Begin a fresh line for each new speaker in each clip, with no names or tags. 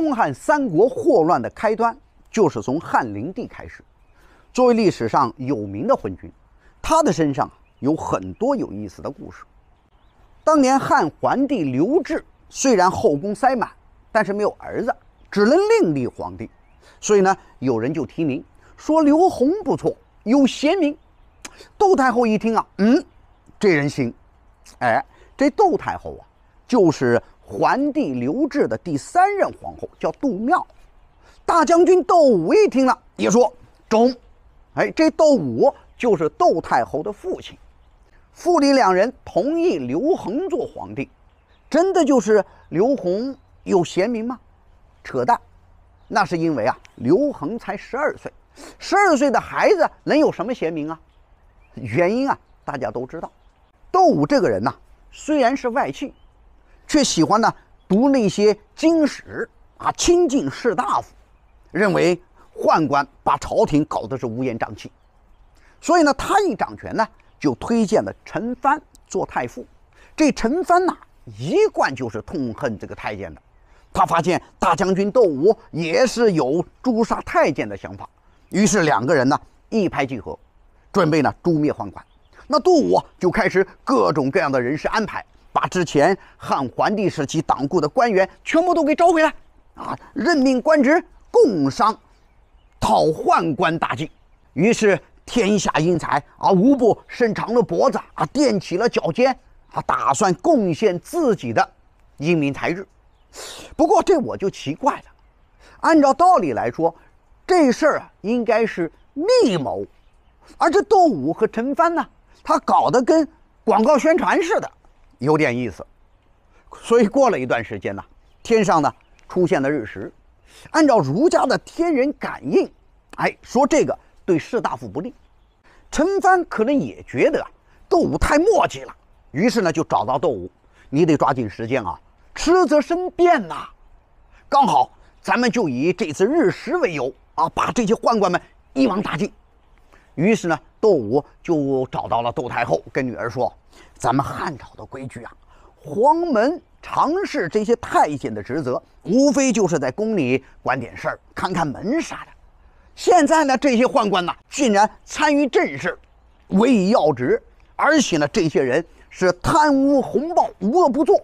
东汉三国祸乱的开端，就是从汉灵帝开始。作为历史上有名的昏君，他的身上有很多有意思的故事。当年汉桓帝刘志虽然后宫塞满，但是没有儿子，只能另立皇帝。所以呢，有人就提名说刘宏不错，有贤名。窦太后一听啊，嗯，这人行。哎，这窦太后啊，就是。桓帝刘志的第三任皇后叫杜妙，大将军窦武一听了也说中，哎，这窦武就是窦太后的父亲，父女两人同意刘恒做皇帝，真的就是刘宏有贤明吗？扯淡，那是因为啊，刘恒才十二岁，十二岁的孩子能有什么贤明啊？原因啊，大家都知道，窦武这个人呐，虽然是外戚。却喜欢呢读那些经史啊，亲近士大夫，认为宦官把朝廷搞得是乌烟瘴气，所以呢，他一掌权呢，就推荐了陈蕃做太傅。这陈蕃呐，一贯就是痛恨这个太监的。他发现大将军窦武也是有诛杀太监的想法，于是两个人呢一拍即合，准备呢诛灭宦官。那窦武就开始各种各样的人事安排。把之前汉桓帝时期党锢的官员全部都给招回来，啊，任命官职，共商讨宦官大计。于是天下英才啊，无不伸长了脖子啊，垫起了脚尖啊，打算贡献自己的英明才智。不过这我就奇怪了，按照道理来说，这事儿啊应该是密谋，而这窦武和陈蕃呢，他搞得跟广告宣传似的。有点意思，所以过了一段时间呢，天上呢出现了日食，按照儒家的天人感应，哎，说这个对士大夫不利。陈蕃可能也觉得啊，窦武太墨迹了，于是呢就找到窦武，你得抓紧时间啊，迟则生变呐。刚好咱们就以这次日食为由啊，把这些宦官们一网打尽。于是呢，窦武就找到了窦太后，跟女儿说。咱们汉朝的规矩啊，皇门常侍这些太监的职责，无非就是在宫里管点事儿、看看门啥的。现在呢，这些宦官呐，竟然参与政事，委以要职，而且呢，这些人是贪污、红报、无恶不作，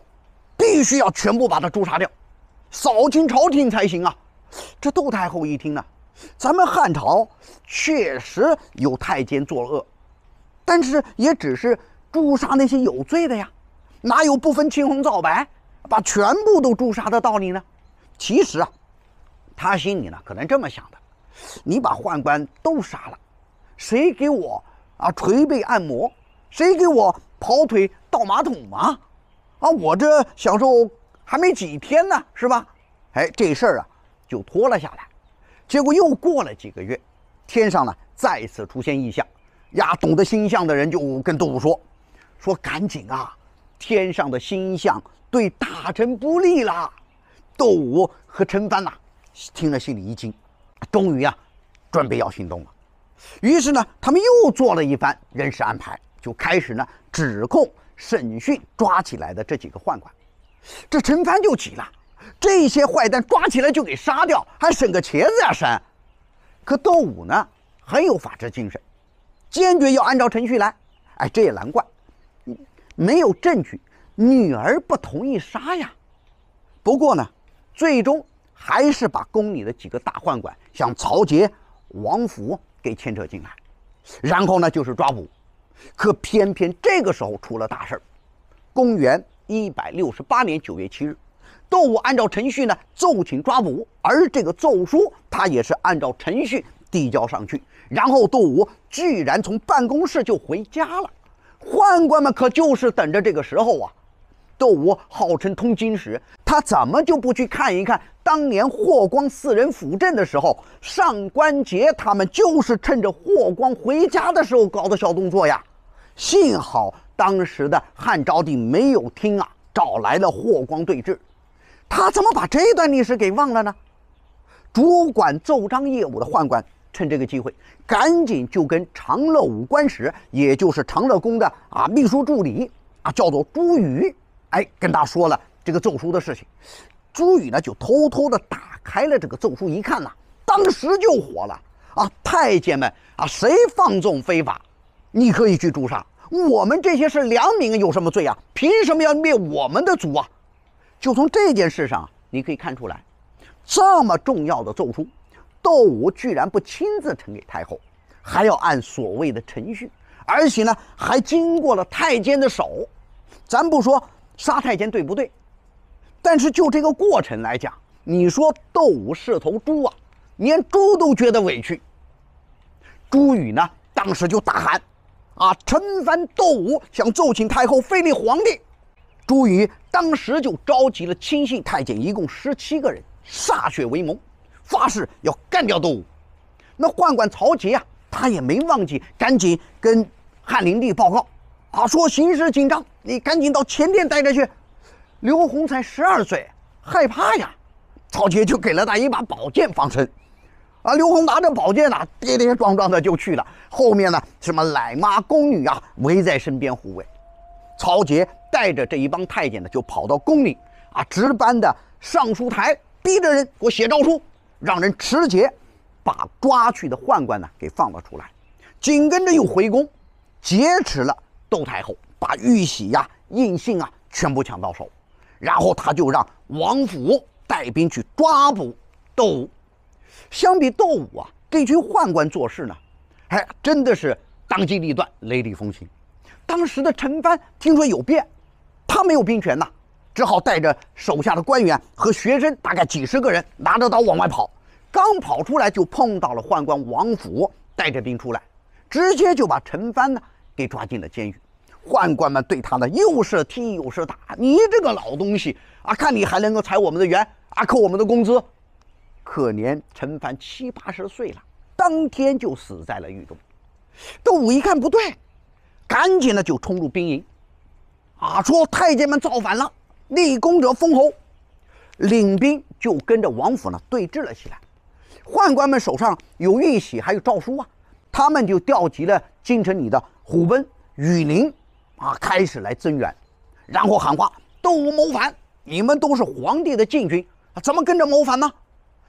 必须要全部把他诛杀掉，扫清朝廷才行啊！这窦太后一听呢，咱们汉朝确实有太监作恶，但是也只是。诛杀那些有罪的呀，哪有不分青红皂白把全部都诛杀的道理呢？其实啊，他心里呢可能这么想的：你把宦官都杀了，谁给我啊捶背按摩？谁给我跑腿倒马桶吗？啊，我这享受还没几天呢，是吧？哎，这事儿啊就拖了下来。结果又过了几个月，天上呢再次出现异象，呀，懂得星象的人就跟杜甫说。说赶紧啊！天上的星象对大臣不利了。窦武和陈蕃呐，听了心里一惊，终于啊，准备要行动了。于是呢，他们又做了一番人事安排，就开始呢指控、审讯、抓起来的这几个宦官。这陈蕃就急了：这些坏蛋抓起来就给杀掉，还审个茄子呀审？可窦武呢，很有法治精神，坚决要按照程序来。哎，这也难怪。没有证据，女儿不同意杀呀。不过呢，最终还是把宫里的几个大宦官，像曹节、王甫给牵扯进来。然后呢，就是抓捕。可偏偏这个时候出了大事儿。公元一百六十八年九月七日，窦武按照程序呢奏请抓捕，而这个奏书他也是按照程序递交上去。然后窦武居然从办公室就回家了。宦官们可就是等着这个时候啊！窦武号称通经史，他怎么就不去看一看当年霍光四人辅政的时候，上官桀他们就是趁着霍光回家的时候搞的小动作呀？幸好当时的汉昭帝没有听啊，找来了霍光对峙。他怎么把这段历史给忘了呢？主管奏章业务的宦官。趁这个机会，赶紧就跟长乐五官使，也就是长乐宫的啊秘书助理啊，叫做朱宇，哎，跟他说了这个奏书的事情。朱宇呢，就偷偷的打开了这个奏书，一看呐，当时就火了啊！太监们啊，谁放纵非法，你可以去诛杀。我们这些是良民，有什么罪啊？凭什么要灭我们的族啊？就从这件事上，你可以看出来，这么重要的奏书。窦武居然不亲自呈给太后，还要按所谓的程序，而且呢还经过了太监的手。咱不说杀太监对不对，但是就这个过程来讲，你说窦武是头猪啊，连猪都觉得委屈。朱宇呢当时就大喊：“啊，陈蕃、窦武想奏请太后废立皇帝。”朱宇当时就召集了亲信太监，一共十七个人，歃血为盟。发誓要干掉窦武，那宦官曹节啊，他也没忘记，赶紧跟汉灵帝报告，啊说形势紧张，你赶紧到前殿待着去。刘宏才十二岁，害怕呀，曹节就给了他一把宝剑防身，啊刘宏拿着宝剑呢，跌跌撞撞的就去了。后面呢，什么奶妈、宫女啊，围在身边护卫。曹节带着这一帮太监呢，就跑到宫里，啊值班的尚书台逼着人给我写诏书。让人持节，把抓去的宦官呢给放了出来，紧跟着又回宫，劫持了窦太后，把玉玺呀、印信啊全部抢到手，然后他就让王府带兵去抓捕窦武。相比窦武啊，这群宦官做事呢，哎，真的是当机立断、雷厉风行。当时的陈蕃听说有变，他没有兵权呐。只好带着手下的官员和学生，大概几十个人，拿着刀往外跑。刚跑出来就碰到了宦官王府带着兵出来，直接就把陈帆呢给抓进了监狱。宦官们对他呢又是踢又是打，你这个老东西啊，看你还能够踩我们的员啊扣我们的工资。可怜陈凡七八十岁了，当天就死在了狱中。窦武一看不对，赶紧呢就冲入兵营，啊说太监们造反了。立功者封侯，领兵就跟着王府呢对峙了起来。宦官们手上有玉玺，还有诏书啊，他们就调集了京城里的虎贲、羽林，啊，开始来增援。然后喊话：窦武谋反，你们都是皇帝的禁军，怎么跟着谋反呢？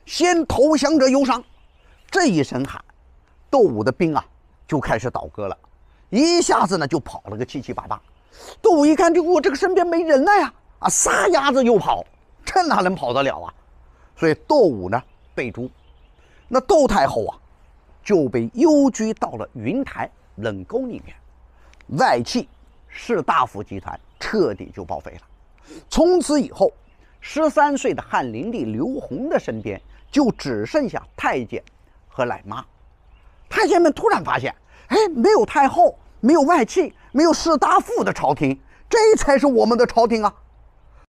先投降者有赏。这一声喊，窦武的兵啊就开始倒戈了，一下子呢就跑了个七七八八。窦武一看，就我这个身边没人了呀。啊，撒丫子就跑，这哪能跑得了啊？所以窦武呢被诛，那窦太后啊就被幽居到了云台冷宫里面。外戚、士大夫集团彻底就报废了。从此以后，十三岁的汉灵帝刘宏的身边就只剩下太监和奶妈。太监们突然发现，哎，没有太后，没有外戚，没有士大夫的朝廷，这才是我们的朝廷啊！